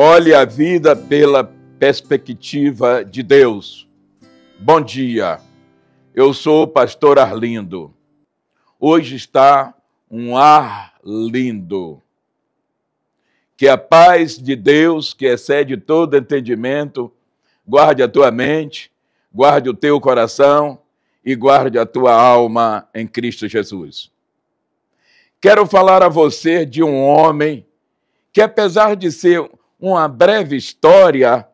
Olhe a vida pela perspectiva de Deus. Bom dia, eu sou o pastor Arlindo. Hoje está um ar lindo. Que a paz de Deus, que excede todo entendimento, guarde a tua mente, guarde o teu coração e guarde a tua alma em Cristo Jesus. Quero falar a você de um homem que, apesar de ser uma breve história,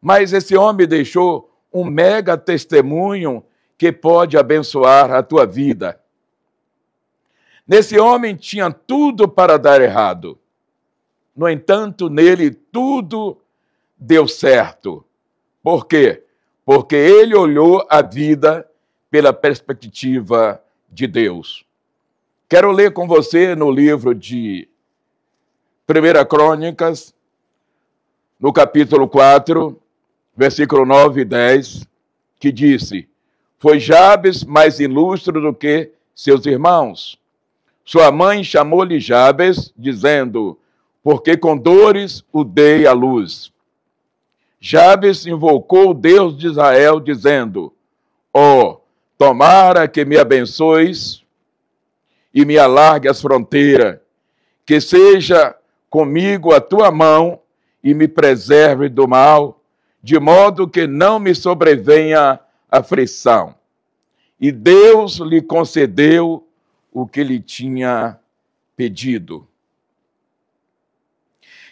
mas esse homem deixou um mega testemunho que pode abençoar a tua vida. Nesse homem tinha tudo para dar errado. No entanto, nele tudo deu certo. Por quê? Porque ele olhou a vida pela perspectiva de Deus. Quero ler com você no livro de 1 Crônicas, no capítulo 4, versículo 9 e 10, que disse: Foi Jabes mais ilustre do que seus irmãos. Sua mãe chamou-lhe Jabes, dizendo: Porque com dores o dei à luz. Jabes invocou o Deus de Israel, dizendo: Ó, oh, tomara que me abençoes e me alargue as fronteiras, que seja comigo a tua mão e me preserve do mal, de modo que não me sobrevenha aflição. E Deus lhe concedeu o que lhe tinha pedido.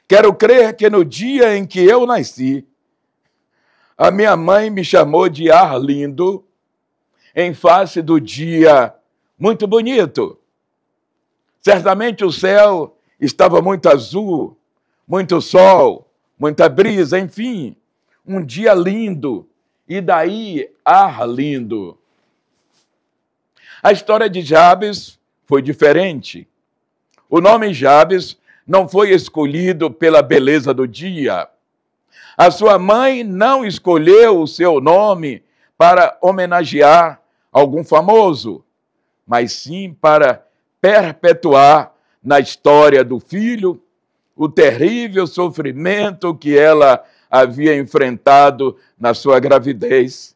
Quero crer que no dia em que eu nasci, a minha mãe me chamou de Arlindo, em face do dia muito bonito. Certamente o céu estava muito azul, muito sol, muita brisa, enfim, um dia lindo e daí ar lindo. A história de Jabes foi diferente. O nome Jabes não foi escolhido pela beleza do dia. A sua mãe não escolheu o seu nome para homenagear algum famoso, mas sim para perpetuar na história do filho o terrível sofrimento que ela havia enfrentado na sua gravidez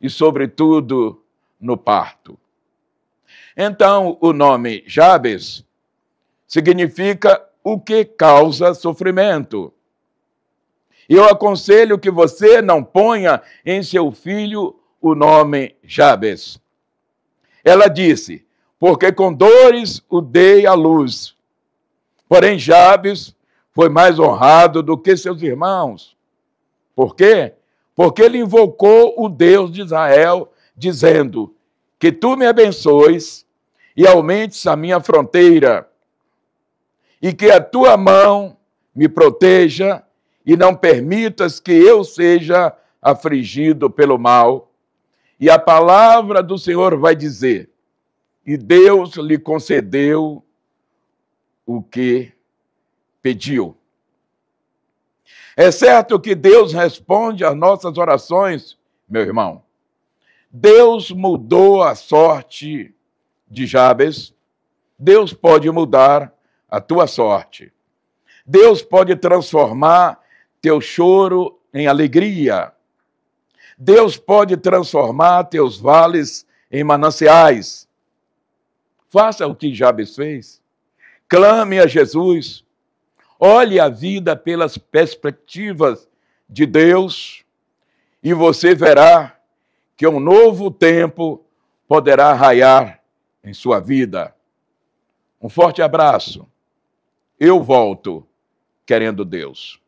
e, sobretudo, no parto. Então, o nome Jabes significa o que causa sofrimento. Eu aconselho que você não ponha em seu filho o nome Jabes. Ela disse: Porque com dores o dei à luz. Porém, Jabes foi mais honrado do que seus irmãos. Por quê? Porque ele invocou o Deus de Israel, dizendo: Que tu me abençoes e aumentes a minha fronteira, e que a tua mão me proteja, e não permitas que eu seja afligido pelo mal. E a palavra do Senhor vai dizer: E Deus lhe concedeu o que pediu. É certo que Deus responde às nossas orações, meu irmão. Deus mudou a sorte de Jabes. Deus pode mudar a tua sorte. Deus pode transformar teu choro em alegria. Deus pode transformar teus vales em mananciais. Faça o que Jabes fez clame a Jesus, olhe a vida pelas perspectivas de Deus e você verá que um novo tempo poderá raiar em sua vida. Um forte abraço. Eu volto querendo Deus.